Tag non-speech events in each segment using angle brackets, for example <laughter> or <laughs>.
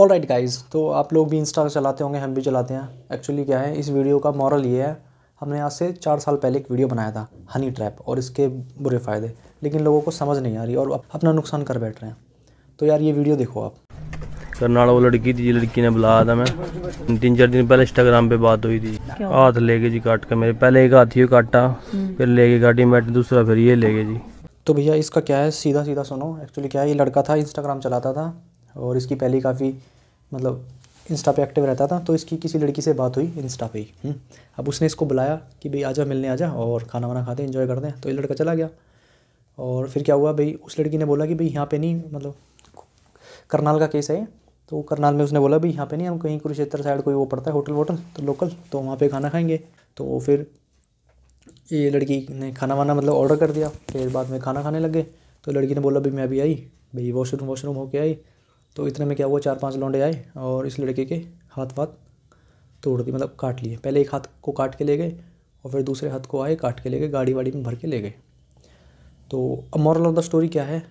All right guys तो आप लोग भी इंस्टा चलाते होंगे हम भी चलाते हैं एक्चुअली क्या है इस वीडियो का मॉरल ये है हमने आज से चार साल पहले एक वीडियो बनाया था हनी ट्रैप और इसके बुरे फ़ायदे लेकिन लोगों को समझ नहीं आ रही और अपना नुकसान कर बैठ रहे हैं तो यार ये वीडियो देखो आप करनाला वो लड़की थी लड़की ने बुलाया था मैं तीन चार दिन पहले इंस्टाग्राम पे बात हुई थी हाथ लेके जी काट कर मेरे पहले एक हाथ ही काटा हम्म। फिर लेके काटी मैट दूसरा फिर ये लेके जी तो भैया इसका क्या है सीधा सीधा सुनो एक्चुअली क्या है ये लड़का था इंस्टाग्राम चलाता था और इसकी पहले काफ़ी मतलब इंस्टा पे एक्टिव रहता था तो इसकी किसी लड़की से बात हुई इंस्टा पे ही हम्म। अब उसने इसको बुलाया कि भाई आजा मिलने आजा और खाना वाना खाते हैं इन्जॉय करते हैं तो ये लड़का चला गया और फिर क्या हुआ भाई उस लड़की ने बोला कि भाई यहाँ पे नहीं मतलब करनाल का केस है तो करनाल में उसने बोला भाई यहाँ पे नहीं हम कहीं कुरुक्षेत्र साइड कोई वो पड़ता है होटल वोटल तो लोकल तो वहाँ पर खाना खाएंगे तो फिर ये लड़की ने खाना वाना मतलब ऑर्डर कर दिया फिर बाद में खाना खाने लग गए तो लड़की ने बोला भाई मैं अभी आई भाई वॉशरूम वॉशरूम होके आई तो इतने में क्या हुआ चार पांच लौंडे आए और इस लड़के के हाथ वाथ तोड़ दिए मतलब काट लिए पहले एक हाथ को काट के ले गए और फिर दूसरे हाथ को आए काट के ले गए गाड़ी वाड़ी में भर के ले गए तो अब मॉरल ऑफ द स्टोरी क्या है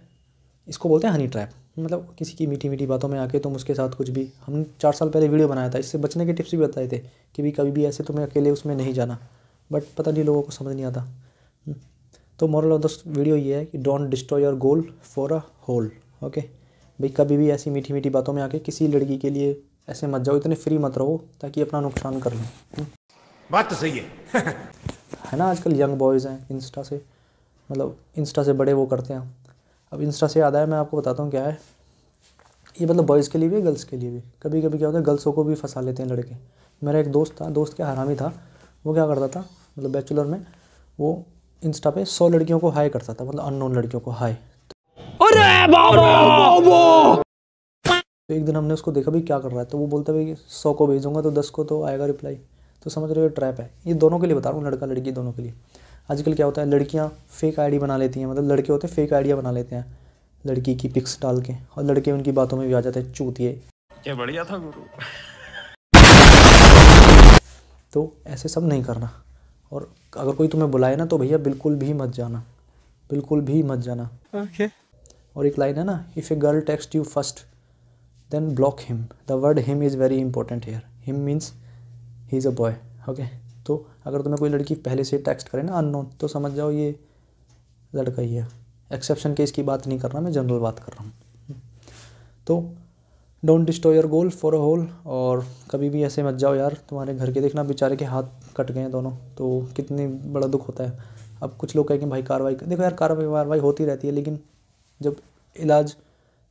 इसको बोलते हैं हनी ट्रैप मतलब किसी की मीठी मीठी बातों में आके तुम उसके साथ कुछ भी हम चार साल पहले वीडियो बनाया था इससे बचने के टिप्स भी बताए थे कि भी कभी भी ऐसे तुम्हें अकेले उसमें नहीं जाना बट पता नहीं लोगों को समझ नहीं आता हम्म। तो मॉरल ऑफ द वीडियो ये है कि don't destroy your goal for a hole okay भाई कभी भी ऐसी मीठी मीठी बातों में आके किसी लड़की के लिए ऐसे मत जाओ इतने फ्री मत रहो ताकि अपना नुकसान कर लें हम्म। बात तो सही है <laughs> है ना आजकल यंग बॉयज़ हैं इंस्टा से मतलब इंस्टा से बड़े वो करते हैं अब इंस्टा से याद आया मैं आपको बताता हूँ क्या है ये मतलब बॉयज़ के लिए भी गर्ल्स के लिए भी कभी कभी क्या होता है गर्ल्सों को भी फंसा लेते हैं लड़के मेरा एक दोस्त था दोस्त क्या हरामी था वो क्या करता था मतलब बैचलर में वो इंस्टा पे सौ लड़कियों को हाई करता था मतलब अननोन लड़कियों को हाई तो एक दिन हमने उसको देखा भाई क्या कर रहा है तो वो बोलता भाई सौ को भेजूंगा तो दस को तो आएगा रिप्लाई तो समझ रहे हो ट्रैप है ये दोनों के लिए बता रहा हूँ लड़का लड़की दोनों के लिए आजकल क्या होता है लड़कियाँ फेक आईडी बना लेती हैं मतलब लड़के होते हैं फेक आइडिया बना लेते हैं लड़की की पिक्स डाल के और लड़के उनकी बातों में भी आ जाते हैं चूतिए क्या बढ़िया था गुरु तो ऐसे सब नहीं करना और अगर कोई तुम्हें बुलाए ना तो भैया बिल्कुल भी मत जाना बिल्कुल भी मत जाना ओके okay. और एक लाइन है ना if a girl text you first then block him the word him is very important here him means he is a boy okay तो अगर तुम्हें कोई लड़की पहले से टेक्स्ट करे ना अननोन तो समझ जाओ ये लड़का ही है एक्सेप्शन केस की बात नहीं कर रहा मैं जनरल बात कर रहा हूँ तो don't destroy your goal for a hole और कभी भी ऐसे मत जाओ यार तुम्हारे घर के देखना बेचारे के हाथ कट गए हैं दोनों तो कितनी बड़ा दुख होता है अब कुछ लोग कहेंगे भाई कार्रवाई देखो यार कार्रवाई वारवाई होती रहती है लेकिन जब इलाज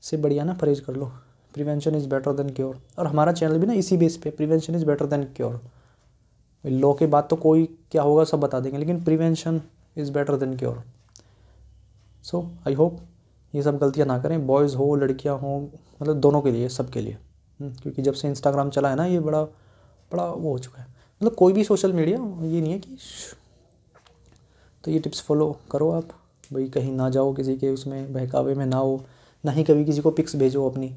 से बढ़िया ना परहेज कर लो prevention is better than cure और हमारा चैनल भी ना इसी बेस पे prevention is better than cure law के बाद तो कोई क्या होगा सब बता देंगे लेकिन prevention is better than cure so I hope ये सब गलतियाँ ना करें बॉयज़ हो लड़कियाँ हों मतलब दोनों के लिए सब के लिए हम्म, क्योंकि जब से इंस्टाग्राम चला है ना ये बड़ा बड़ा वो हो चुका है मतलब कोई भी सोशल मीडिया ये नहीं है कि तो ये टिप्स फॉलो करो आप भाई कहीं ना जाओ किसी के उसमें बहकावे में ना हो ना ही कभी किसी को पिक्स भेजो अपनी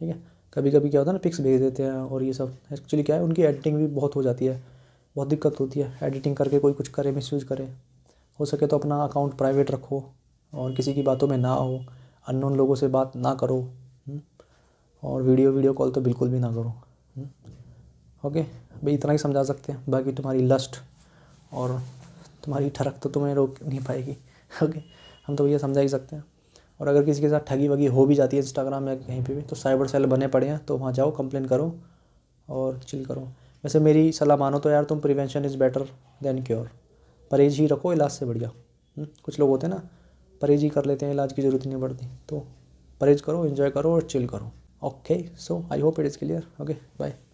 ठीक है कभी कभी क्या होता है ना पिक्स भेज देते हैं और ये सब एक्चुअली क्या है उनकी एडिटिंग भी बहुत हो जाती है बहुत दिक्कत होती है एडिटिंग करके कोई कुछ करे यूज करे हो सके तो अपना अकाउंट प्राइवेट रखो और किसी की बातों में ना हो अननोन लोगों से बात ना करो हम्म? और वीडियो वीडियो कॉल तो बिल्कुल भी ना करो ओके हम्म? भाई इतना ही समझा सकते हैं बाकी तुम्हारी लस्ट और तुम्हारी ठरक तो तुम्हें रोक नहीं पाएगी ओके <laughs> हम तो भैया समझा ही सकते हैं और अगर किसी के साथ ठगी वगी हो भी जाती है इंस्टाग्राम या कहीं पे भी तो साइबर सेल बने पड़े हैं तो वहाँ जाओ कंप्लेन करो और चिल करो वैसे मेरी सलाह मानो तो यार तुम prevention is better than cure परहेज ही रखो इलाज से बढ़िया हम्म, कुछ लोग होते हैं ना परहेज ही कर लेते हैं इलाज की ज़रूरत नहीं पड़ती तो परहेज करो इन्जॉय करो और चिल करो okay so I hope it is clear okay bye